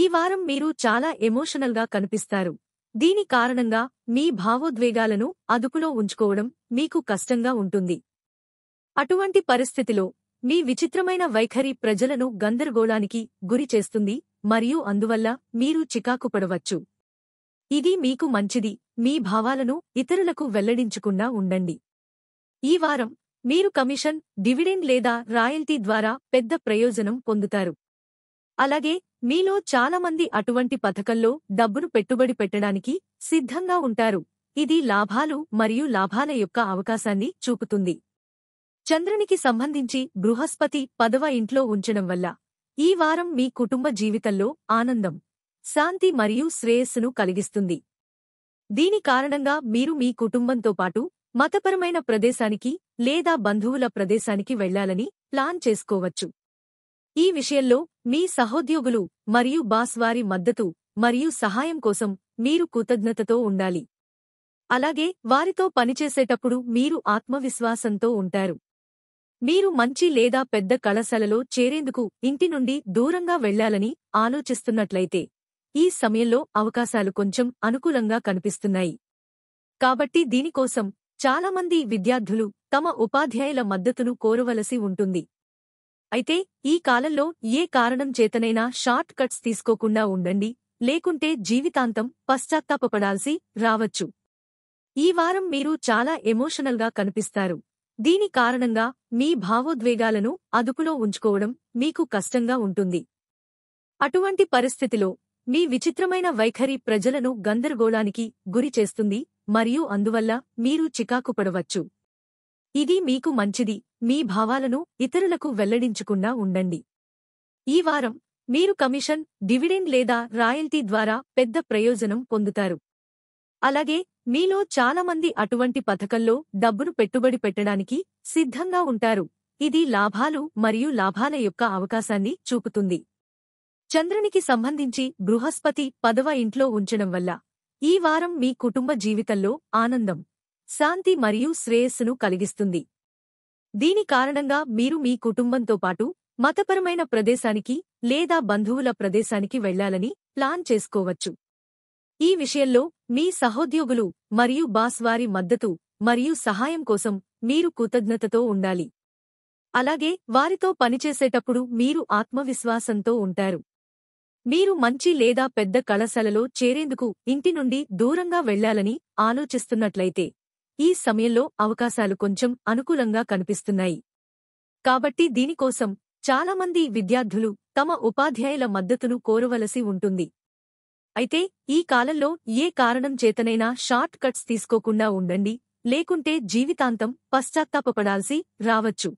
ఈ వారం మీరు చాలా ఎమోషనల్గా కనిపిస్తారు దీని కారణంగా మీ భావోద్వేగాలను అదుపులో ఉంచుకోవడం మీకు కష్టంగా ఉంటుంది అటువంటి పరిస్థితిలో మీ విచిత్రమైన వైఖరి ప్రజలను గందరగోళానికి గురి చేస్తుంది మరియు అందువల్ల మీరు చికాకు పడవచ్చు ఇది మీకు మంచిది మీ భావాలను ఇతరులకు వెల్లడించకుండా ఉండండి ఈ వారం మీరు కమిషన్ డివిడెండ్ లేదా రాయల్టీ ద్వారా పెద్ద ప్రయోజనం పొందుతారు అలాగే మీలో చాలామంది అటువంటి పథకంలో డబ్బును పెట్టుబడి పెట్టడానికి సిద్ధంగా ఉంటారు ఇది లాభాలు మరియు లాభాల యొక్క అవకాశాన్ని చూపుతుంది చంద్రునికి సంబంధించి బృహస్పతి పదవ ఇంట్లో ఉంచడం వల్ల ఈ వారం మీ కుటుంబ జీవితంలో ఆనందం శాంతి మరియు శ్రేయస్సును కలిగిస్తుంది దీని కారణంగా మీరు మీ కుటుంబంతో పాటు మతపరమైన ప్రదేశానికి లేదా బంధువుల ప్రదేశానికి వెళ్లాలని ప్లాన్ చేసుకోవచ్చు ఈ విషయంలో మీ సహోద్యోగులు మరియు బాస్ వారి మద్దతు మరియు సహాయం కోసం మీరు కృతజ్ఞతతో ఉండాలి అలాగే వారితో పనిచేసేటప్పుడు మీరు ఆత్మవిశ్వాసంతో ఉంటారు మీరు మంచి లేదా పెద్ద కళశాలలో చేరేందుకు ఇంటి నుండి దూరంగా వెళ్లాలని ఆలోచిస్తున్నట్లయితే ఈ సమయంలో అవకాశాలు కొంచెం అనుకూలంగా కనిపిస్తున్నాయి కాబట్టి దీనికోసం చాలామంది విద్యార్థులు తమ ఉపాధ్యాయుల మద్దతును కోరవలసి ఉంటుంది అయితే ఈ కాలంలో ఏ కారణం చేతనైనా షార్ట్ కట్స్ తీసుకోకుండా ఉండండి లేకుంటే జీవితాంతం పశ్చాత్తాపపడాల్సి రావచ్చు ఈ వారం మీరు చాలా ఎమోషనల్గా కనిపిస్తారు దీని కారణంగా మీ భావోద్వేగాలను అదుపులో ఉంచుకోవడం మీకు కష్టంగా ఉంటుంది అటువంటి పరిస్థితిలో మీ విచిత్రమైన వైఖరి ప్రజలను గందరగోళానికి గురి చేస్తుంది మరియు అందువల్ల మీరు చికాకుపడవచ్చు ఇది మీకు మంచిది మీ భావాలను ఇతరులకు వెల్లడించకుండా ఉండండి ఈ వారం మీరు కమిషన్ డివిడెండ్ లేదా రాయల్టీ ద్వారా పెద్ద ప్రయోజనం పొందుతారు అలాగే మీలో చాలామంది అటువంటి పథకంలో డబ్బును పెట్టుబడి పెట్టడానికి సిద్ధంగా ఉంటారు ఇది లాభాలు మరియు లాభాల యొక్క అవకాశాన్ని చూపుతుంది చంద్రునికి సంబంధించి బృహస్పతి పదవ ఇంట్లో ఉంచడం వల్ల ఈ వారం మీ కుటుంబ జీవితంలో ఆనందం శాంతి మరియు శ్రేయస్సును కలిగిస్తుంది దీని కారణంగా మీరు మీ కుటుంబంతో పాటు మతపరమైన ప్రదేశానికి లేదా బంధువుల ప్రదేశానికి వెళ్లాలని ప్లాన్ చేసుకోవచ్చు ఈ విషయంలో మీ సహోద్యోగులు మరియు బాస్ వారి మద్దతు మరియు సహాయం కోసం మీరు కృతజ్ఞతతో ఉండాలి అలాగే వారితో పనిచేసేటప్పుడు మీరు ఆత్మవిశ్వాసంతో ఉంటారు మీరు మంచి లేదా పెద్ద కళశాలలో చేరేందుకు ఇంటి నుండి దూరంగా వెళ్లాలని ఆలోచిస్తున్నట్లయితే ఈ సమయంలో అవకాశాలు కొంచెం అనుకూలంగా కనిపిస్తున్నాయి కాబట్టి దీనికోసం చాలామంది విద్యార్థులు తమ ఉపాధ్యాయుల మద్దతును కోరవలసి ఉంటుంది అయితే ఈ కాలంలో ఏ కారణం చేతనైనా షార్ట్ కట్స్ తీసుకోకుండా ఉండండి లేకుంటే జీవితాంతం పశ్చాత్తాపపడాల్సి రావచ్చు